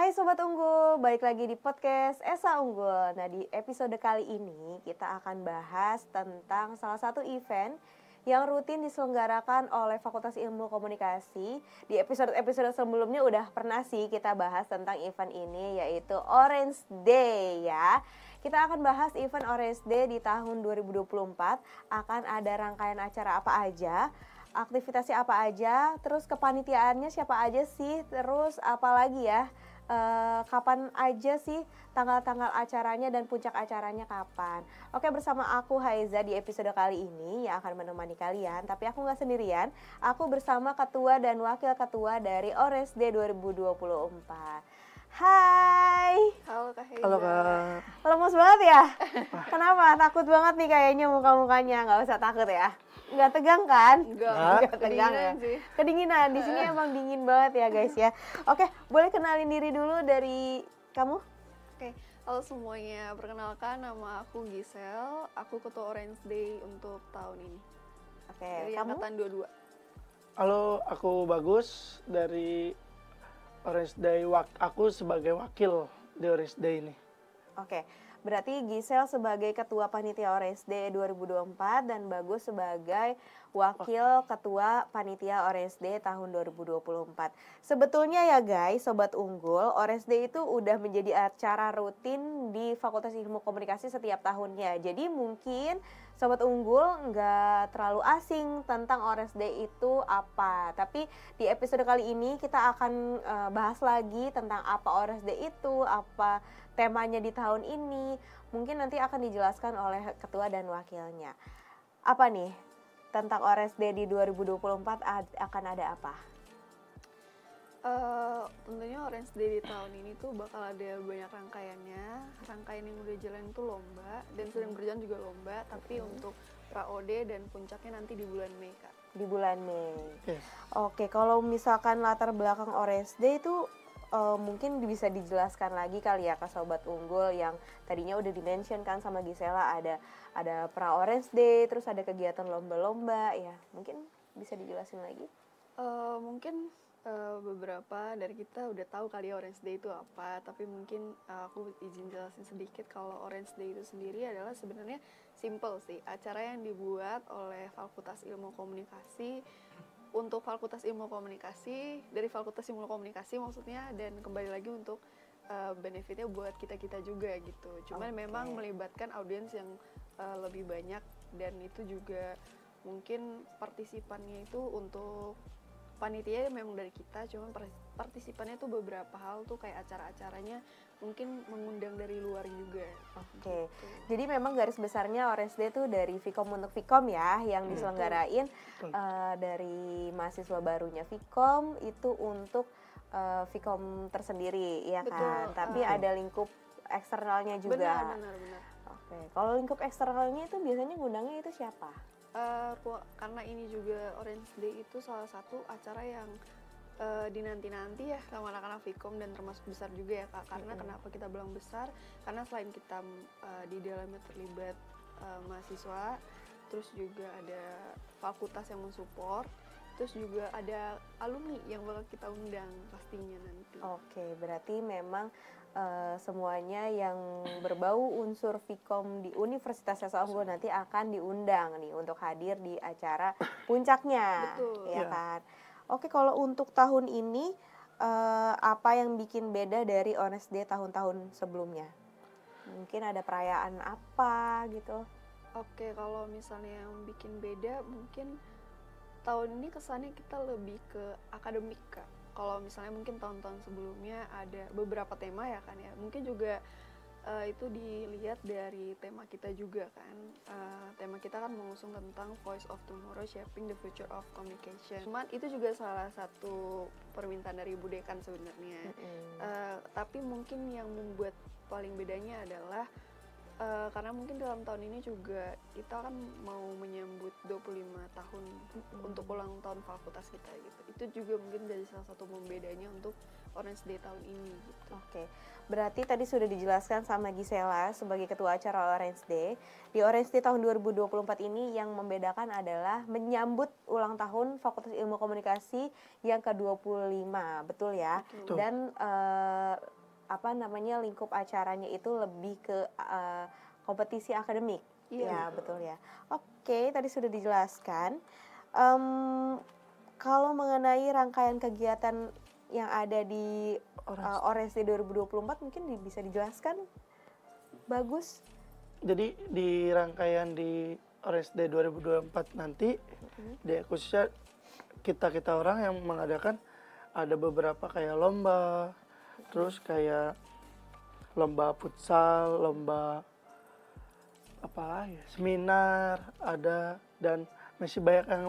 Hai Sobat Unggul, balik lagi di podcast Esa Unggul. Nah di episode kali ini kita akan bahas tentang salah satu event yang rutin diselenggarakan oleh Fakultas Ilmu Komunikasi. Di episode-episode sebelumnya udah pernah sih kita bahas tentang event ini yaitu Orange Day ya. Kita akan bahas event Orange Day di tahun 2024, akan ada rangkaian acara apa aja, aktivitasnya apa aja, terus kepanitiaannya siapa aja sih, terus apa lagi ya, e, kapan aja sih tanggal-tanggal acaranya dan puncak acaranya kapan. Oke bersama aku Haiza di episode kali ini yang akan menemani kalian, tapi aku nggak sendirian, aku bersama ketua dan wakil ketua dari D 2024. Hai. Halo Kak Haiza. Halo Kak. Lemes banget ya? Kenapa? Takut banget nih kayaknya muka-mukanya. Nggak usah takut ya nggak tegang kan? Enggak, enggak tegang ya. Sih. Kedinginan. Di sini emang dingin banget ya guys ya. Oke, boleh kenalin diri dulu dari kamu? Oke, halo semuanya. Perkenalkan nama aku Gisel. Aku ketua Orange Day untuk tahun ini. Oke, dari kamu? angkatan 22. Halo, aku Bagus dari Orange Day. waktu aku sebagai wakil di Orange Day ini. Oke. Berarti Gisel sebagai ketua panitia ORSD 2024 dan Bagus sebagai Wakil Ketua Panitia ORSD tahun 2024. Sebetulnya ya guys, Sobat Unggul, ORSD itu udah menjadi acara rutin di Fakultas Ilmu Komunikasi setiap tahunnya. Jadi mungkin Sobat Unggul nggak terlalu asing tentang ORSD itu apa. Tapi di episode kali ini kita akan eh, bahas lagi tentang apa ORSD itu, apa temanya di tahun ini. Mungkin nanti akan dijelaskan oleh ketua dan wakilnya. Apa nih tentang OSD di 2024 akan ada apa? Uh, tentunya Orange di tahun ini tuh bakal ada banyak rangkaiannya. Rangkaian yang udah jalan itu lomba dan sedang mm-hmm. berjalan juga lomba, tapi mm-hmm. untuk PAOD dan puncaknya nanti di bulan Mei, Kak. Di bulan Mei. Yes. Oke, kalau misalkan latar belakang Orange itu uh, mungkin bisa dijelaskan lagi kali ya ke sobat unggul yang tadinya udah dimention kan sama Gisela ada ada pra Orange Day, terus ada kegiatan lomba-lomba ya. Mungkin bisa dijelasin lagi? Uh, mungkin uh, beberapa dari kita udah tahu kali ya Orange Day itu apa, tapi mungkin uh, aku izin jelasin sedikit kalau Orange Day itu sendiri adalah sebenarnya simple sih, acara yang dibuat oleh Fakultas Ilmu Komunikasi untuk Fakultas Ilmu Komunikasi dari Fakultas Ilmu Komunikasi maksudnya dan kembali lagi untuk uh, benefitnya buat kita kita juga gitu cuman okay. memang melibatkan audiens yang uh, lebih banyak dan itu juga mungkin partisipannya itu untuk panitia memang dari kita cuman partisipannya tuh beberapa hal tuh kayak acara-acaranya mungkin mengundang dari luar juga. Oke. Okay. Gitu. Jadi memang garis besarnya Orange Day tuh dari Vkom untuk Vkom ya yang hmm, diselenggarain hmm. uh, dari mahasiswa barunya Vkom itu untuk uh, Vkom tersendiri ya kan? betul. kan. Tapi ada lingkup eksternalnya juga. Benar, benar, benar. Oke. Okay. Kalau lingkup eksternalnya itu biasanya ngundangnya itu siapa? Uh, karena ini juga Orange Day itu salah satu acara yang uh, dinanti-nanti ya sama anak-anak fikom dan termasuk besar juga ya kak karena mm-hmm. kenapa kita bilang besar karena selain kita uh, di dalamnya terlibat uh, mahasiswa terus juga ada fakultas yang mensupport terus juga ada alumni yang bakal kita undang pastinya nanti. Oke, berarti memang uh, semuanya yang berbau unsur Vkom di Universitas Sasonggo nanti akan diundang nih untuk hadir di acara puncaknya, Betul. ya, iya. kan? Yeah. Oke, kalau untuk tahun ini uh, apa yang bikin beda dari Honest Day tahun-tahun sebelumnya? Mungkin ada perayaan apa gitu? Oke, kalau misalnya yang bikin beda mungkin tahun ini kesannya kita lebih ke akademik kak. Kalau misalnya mungkin tahun-tahun sebelumnya ada beberapa tema ya kan ya. Mungkin juga uh, itu dilihat dari tema kita juga kan uh, tema kita kan mengusung tentang voice of tomorrow shaping the future of communication cuman itu juga salah satu permintaan dari Bu Dekan sebenarnya mm -hmm. uh, tapi mungkin yang membuat paling bedanya adalah uh, karena mungkin dalam tahun ini juga kita kan mau menyambut 25 tahun hmm untuk ulang tahun fakultas kita gitu itu juga mungkin dari salah satu membedanya untuk Orange Day tahun ini gitu oke okay. berarti tadi sudah dijelaskan sama Gisela sebagai ketua acara Orange Day di Orange Day tahun 2024 ini yang membedakan adalah menyambut ulang tahun Fakultas Ilmu Komunikasi yang ke-25 betul ya betul. dan uh, apa namanya lingkup acaranya itu lebih ke uh, kompetisi akademik Iya ya, betul. ya. Oke, tadi sudah dijelaskan. Um, kalau mengenai rangkaian kegiatan yang ada di uh, Day 2024 mungkin di, bisa dijelaskan bagus. Jadi di rangkaian di Oresde 2024 nanti mm-hmm. di khususnya kita kita orang yang mengadakan ada beberapa kayak lomba, mm-hmm. terus kayak lomba futsal, lomba apa lagi seminar ada dan masih banyak yang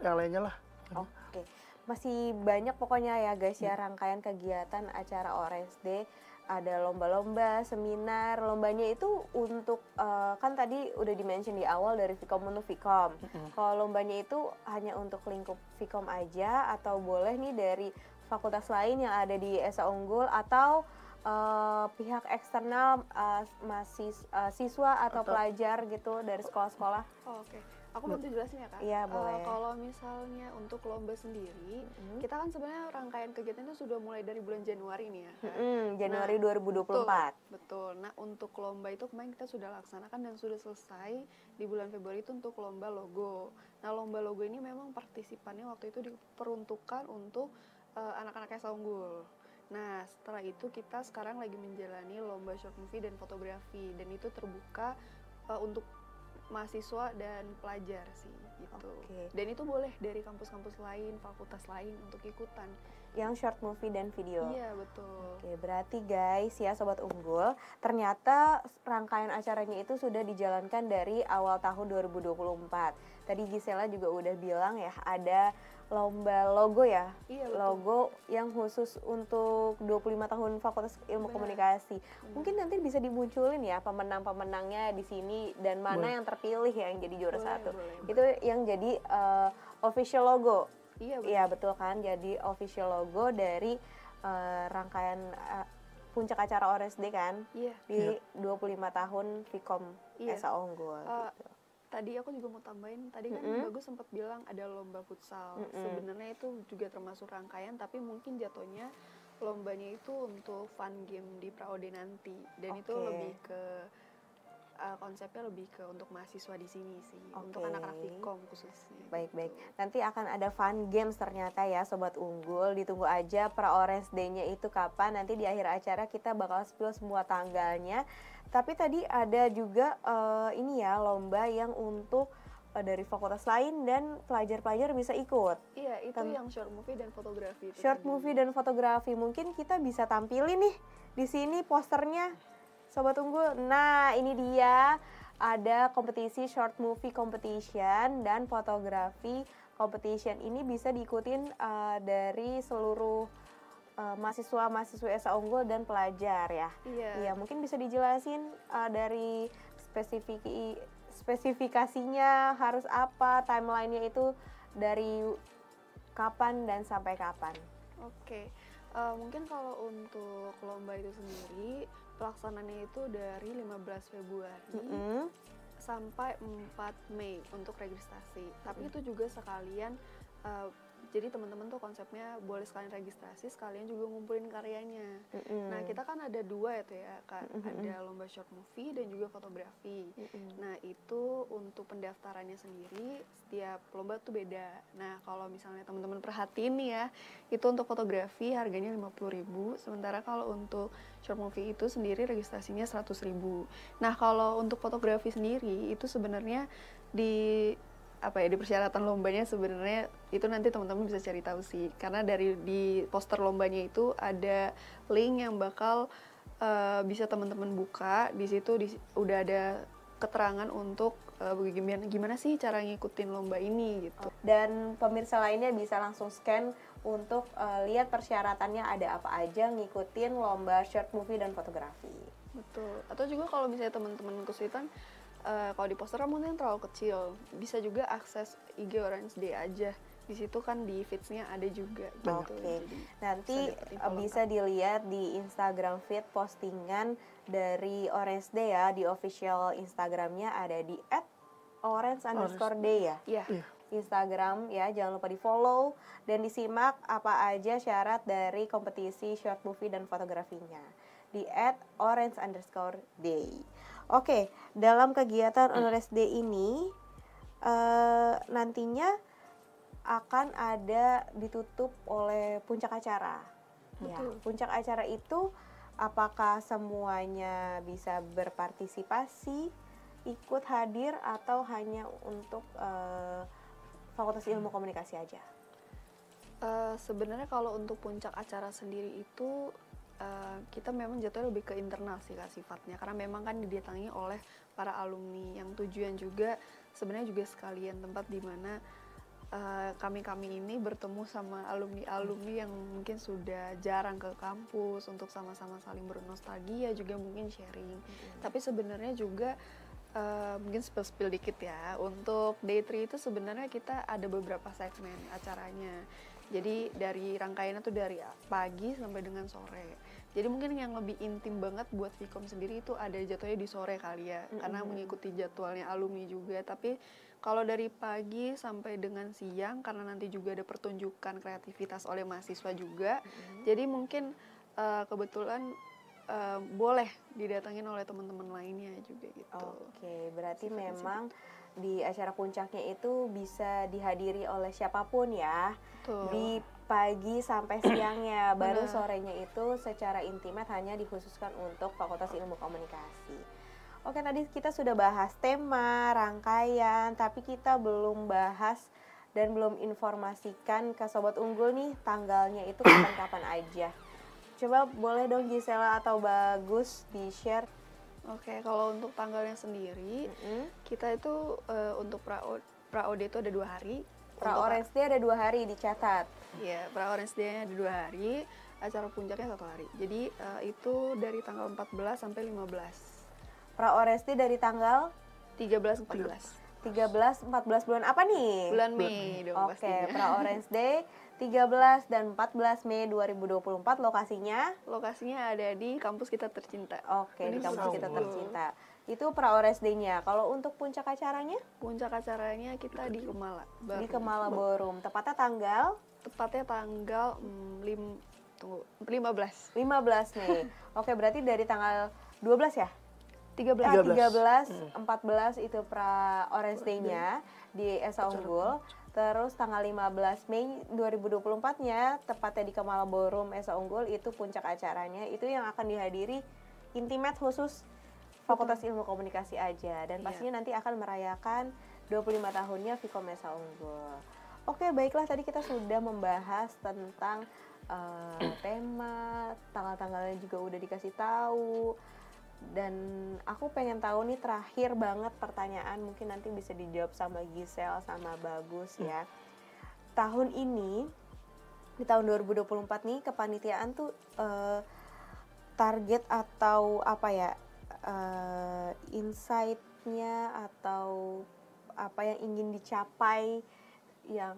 yang lainnya lah oke okay. masih banyak pokoknya ya guys ya rangkaian kegiatan acara Orange ada lomba-lomba, seminar, lombanya itu untuk uh, kan tadi udah di mention di awal dari Vicom menu Vicom. Mm-hmm. Kalau lombanya itu hanya untuk lingkup Vicom aja atau boleh nih dari fakultas lain yang ada di Esa Unggul atau uh, pihak eksternal uh, eh, masih eh, uh, siswa atau, atau pelajar gitu dari sekolah-sekolah. Oh, Oke. Okay. Aku bantu jelasin ya kak. Iya boleh. kalau misalnya untuk lomba sendiri, mm-hmm. kita kan sebenarnya rangkaian kegiatan itu sudah mulai dari bulan Januari nih ya. Kak. Mm-hmm, Januari nah, 2024. Betul, betul. Nah untuk lomba itu kemarin kita sudah laksanakan dan sudah selesai di bulan Februari itu untuk lomba logo. Nah lomba logo ini memang partisipannya waktu itu diperuntukkan untuk anak anak-anak yang unggul. Nah, setelah itu kita sekarang lagi menjalani lomba short movie dan fotografi dan itu terbuka uh, untuk mahasiswa dan pelajar sih gitu. Okay. Dan itu boleh dari kampus-kampus lain, fakultas lain untuk ikutan. Yang short movie dan video. Iya, betul. Oke, okay, berarti guys ya sobat unggul, ternyata rangkaian acaranya itu sudah dijalankan dari awal tahun 2024. Tadi Gisela juga udah bilang ya ada lomba logo ya iya, logo yang khusus untuk 25 tahun Fakultas Ilmu Benar. Komunikasi hmm. mungkin nanti bisa dimunculin ya pemenang-pemenangnya di sini dan mana boleh. yang terpilih ya yang jadi juara boleh, satu boleh. itu yang jadi uh, official logo iya betul. Ya, betul kan jadi official logo dari uh, rangkaian uh, puncak acara ORSD kan iya. di iya. 25 tahun Vkom iya. Esa Unggul uh, gitu tadi aku juga mau tambahin tadi kan mm -hmm. bagus sempat bilang ada lomba futsal mm -hmm. sebenarnya itu juga termasuk rangkaian tapi mungkin jatuhnya lombanya itu untuk fun game di Praode nanti dan okay. itu lebih ke uh, konsepnya lebih ke untuk mahasiswa di sini sih, okay. untuk anak-anak Fikom khususnya. Baik-baik. Gitu. Nanti akan ada fun games ternyata ya sobat unggul, ditunggu aja pra Orange Day-nya itu kapan. Nanti di akhir acara kita bakal spill semua tanggalnya. Tapi tadi ada juga uh, ini ya lomba yang untuk eh, dari fakultas lain dan pelajar-pelajar bisa ikut. Iya, itu Tem yang short movie dan fotografi. Short tadi. movie dan fotografi mungkin kita bisa tampilin nih di sini posternya Sobat Unggul. Nah, ini dia ada kompetisi short movie competition dan fotografi competition. Ini bisa diikutin uh, dari seluruh mahasiswa eh, mahasiswa Esa Unggul dan pelajar ya. Iya. Ya, mungkin bisa dijelasin uh, dari spesifik spesifikasinya harus apa, timelinenya itu dari kapan dan sampai kapan. Oke. Okay. Uh, mungkin kalau untuk lomba itu sendiri Pelaksanaannya itu dari 15 Februari mm -hmm. sampai 4 Mei untuk registrasi. Mm -hmm. Tapi itu juga sekalian uh, jadi teman-teman tuh konsepnya boleh sekalian registrasi sekalian juga ngumpulin karyanya mm-hmm. nah kita kan ada dua itu ya kak mm-hmm. ada lomba short movie dan juga fotografi mm-hmm. nah itu untuk pendaftarannya sendiri setiap lomba tuh beda nah kalau misalnya teman-teman perhatiin ya itu untuk fotografi harganya lima puluh 50000 sementara kalau untuk short movie itu sendiri registrasinya seratus 100000 nah kalau untuk fotografi sendiri itu sebenarnya di apa ya di persyaratan lombanya sebenarnya itu nanti teman-teman bisa cari tahu sih karena dari di poster lombanya itu ada link yang bakal uh, bisa teman-teman buka di situ di, udah ada keterangan untuk uh, gimana, gimana sih cara ngikutin lomba ini gitu dan pemirsa lainnya bisa langsung scan untuk uh, lihat persyaratannya ada apa aja ngikutin lomba short movie dan fotografi betul atau juga kalau misalnya teman-teman kesulitan uh, kalau di poster kamu yang terlalu kecil bisa juga akses IG Orange Day aja di situ kan di feedsnya ada juga gitu. Oke. Okay. Nanti eh, bisa, bisa dilihat di Instagram feed postingan dari Orange Day ya di official Instagramnya ada di @orange ya. Iya. Iya. Instagram ya jangan lupa di follow dan disimak apa aja syarat dari kompetisi short movie dan fotografinya di @orange_day. Oke, dalam kegiatan Unres hmm. Day ini uh, nantinya akan ada ditutup oleh puncak acara. Iya. Betul. Ya. Puncak acara itu apakah semuanya bisa berpartisipasi, ikut hadir atau hanya untuk uh, Fakultas Ilmu Komunikasi aja? Uh, sebenarnya kalau untuk puncak acara sendiri itu Eh, kita memang jatuhnya lebih ke internal sih kak sifatnya karena memang kan didatangi oleh para alumni yang tujuan juga sebenarnya juga sekalian tempat di mana eh, kami-kami ini bertemu sama alumni-alumni yang mungkin sudah jarang ke kampus untuk sama-sama saling bernostalgia juga mungkin sharing. Mm -hmm. Tapi sebenarnya juga Uh, mungkin spill-spill dikit ya. Untuk day 3 itu sebenarnya kita ada beberapa segmen acaranya. Jadi dari rangkaiannya tuh dari pagi sampai dengan sore. Jadi mungkin yang lebih intim banget buat Vicom sendiri itu ada jadwalnya di sore kali ya. Mm -hmm. Karena mengikuti jadwalnya alumni juga. Tapi kalau dari pagi sampai dengan siang karena nanti juga ada pertunjukan kreativitas oleh mahasiswa juga. Mm -hmm. Jadi mungkin uh, kebetulan Eh, boleh didatangin oleh teman-teman lainnya juga gitu. Oke, okay, berarti Sifat memang sifat. di acara puncaknya itu bisa dihadiri oleh siapapun ya. Tuh. Di pagi sampai siangnya, baru Bener. sorenya itu secara intimat hanya dikhususkan untuk Fakultas Ilmu Komunikasi. Oke, tadi kita sudah bahas tema, rangkaian, tapi kita belum bahas dan belum informasikan ke sobat unggul nih tanggalnya itu kapan-kapan aja. Coba boleh dong Gisela atau Bagus di-share Oke, okay, kalau untuk tanggalnya sendiri, mm -hmm. kita itu uh, untuk pra-OD pra itu ada dua hari. Pra-Orange Day ada dua hari, dicatat. Iya, yeah, pra-Orange Day ada dua hari, acara puncaknya satu hari. Jadi uh, itu dari tanggal 14 sampai 15. Pra-Orange Day dari tanggal? 13 14. 13, 14 bulan apa nih? Bulan Mei dong Oke, okay, pra-Orange Day 13 dan 14 Mei 2024 lokasinya lokasinya ada di kampus kita tercinta. Oke, okay, di kampus kita tercinta. Itu praores day-nya. Kalau untuk puncak acaranya? Puncak acaranya kita di Kemala. Baru. Di Kemala Ballroom. Tepatnya tanggal? Tepatnya tanggal mm, lim tunggu 15. 15 Mei. Oke, berarti dari tanggal 12 ya? 13, 13, 13 14 itu pra Orange Day-nya di Esa Unggul. Terus tanggal 15 Mei 2024-nya, tepatnya di Kemala Ballroom Esa Unggul, itu puncak acaranya. Itu yang akan dihadiri intimate khusus Fakultas Ilmu Komunikasi aja. Dan iya. pastinya yeah. nanti akan merayakan 25 tahunnya Fikom Esa Unggul. Oke, baiklah tadi kita sudah membahas tentang uh, tema, tanggal-tanggalnya juga udah dikasih tahu dan aku pengen tahu nih terakhir banget pertanyaan mungkin nanti bisa dijawab sama Gisel sama Bagus ya. Hmm. Tahun ini di tahun 2024 nih kepanitiaan tuh uh, target atau apa ya uh, insightnya atau apa yang ingin dicapai yang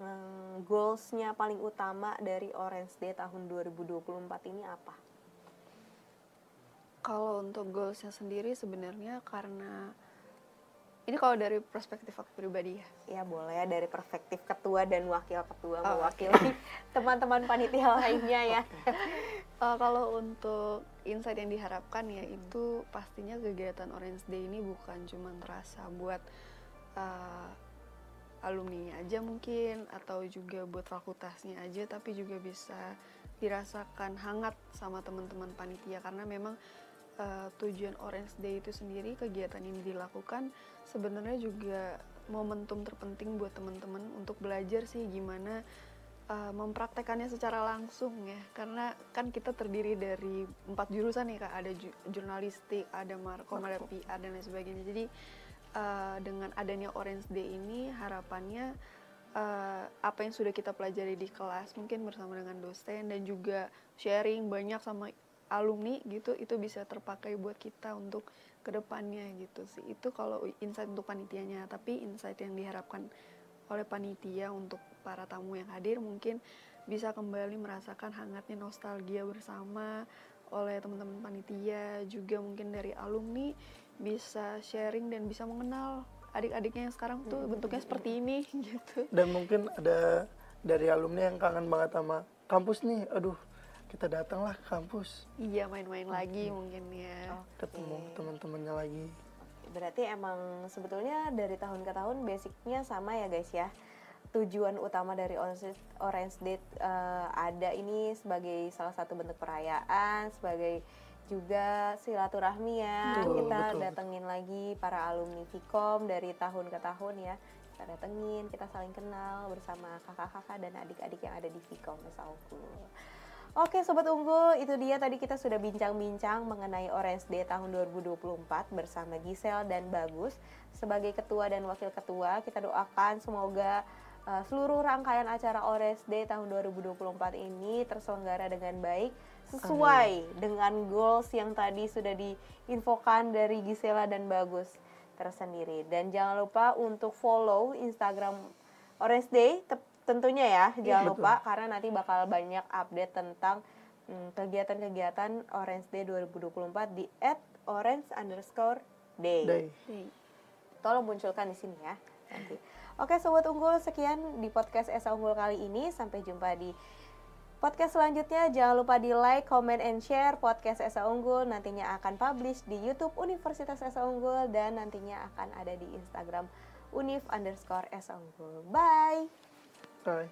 goalsnya paling utama dari Orange Day tahun 2024 ini apa? Kalau untuk goalsnya sendiri sebenarnya karena ini kalau dari perspektif aku pribadi ya. Iya boleh ya dari perspektif ketua dan wakil ketua oh, mewakili teman-teman panitia lainnya ya. Okay. uh, eh, kalau untuk insight yang diharapkan ya hmm. itu pastinya kegiatan Orange Day ini bukan cuma terasa buat uh, eh, alumni aja mungkin atau juga buat fakultasnya aja tapi juga bisa dirasakan hangat sama teman-teman panitia karena memang uh, tujuan Orange Day itu sendiri kegiatan ini dilakukan sebenarnya juga momentum terpenting buat teman-teman untuk belajar sih gimana uh, mempraktekannya secara langsung ya karena kan kita terdiri dari empat jurusan nih kak ada ju jurnalistik ada markom ada PR dan lain sebagainya jadi uh, dengan adanya Orange Day ini harapannya uh, apa yang sudah kita pelajari di kelas mungkin bersama dengan dosen dan juga sharing banyak sama alumni gitu itu bisa terpakai buat kita untuk kedepannya gitu sih itu kalau insight untuk panitianya tapi insight yang diharapkan oleh panitia untuk para tamu yang hadir mungkin bisa kembali merasakan hangatnya nostalgia bersama oleh teman-teman panitia juga mungkin dari alumni bisa sharing dan bisa mengenal adik-adiknya yang sekarang tuh mm-hmm. bentuknya seperti ini gitu dan mungkin ada dari alumni yang kangen banget sama kampus nih aduh kita datanglah ke kampus. Iya, main-main lagi hmm. mungkin ya. Okay. Oh, ketemu teman-temannya lagi. Berarti emang sebetulnya dari tahun ke tahun basicnya sama ya guys ya. Tujuan utama dari Orange Date uh, eh, ada ini sebagai salah satu bentuk perayaan, sebagai juga silaturahmi ya. Betul, kita betul. datengin lagi para alumni Vicom dari tahun ke tahun ya kita datengin, kita saling kenal bersama kakak-kakak dan adik-adik yang ada di Vicom Mesauku. Oke Sobat Unggul, itu dia tadi kita sudah bincang-bincang mengenai Orange Day tahun 2024 bersama Gisel dan Bagus. Sebagai ketua dan wakil ketua, kita doakan semoga uh, seluruh rangkaian acara Orange Day tahun 2024 ini terselenggara dengan baik sesuai Amin. dengan goals yang tadi sudah diinfokan dari Gisela dan Bagus tersendiri. Dan jangan lupa untuk follow Instagram Orange Day tentunya ya iya, jangan Betul. lupa karena nanti bakal banyak update tentang hmm, kegiatan-kegiatan hmm, Orange Day 2024 di at orange underscore day. day. Tolong munculkan di sini ya nanti. Oke sobat unggul sekian di podcast Esa Unggul kali ini sampai jumpa di podcast selanjutnya. Jangan lupa di like, comment, and share podcast Esa Unggul nantinya akan publish di YouTube Universitas Esa Unggul dan nantinya akan ada di Instagram unif underscore Esa Unggul. Bye. Sorry.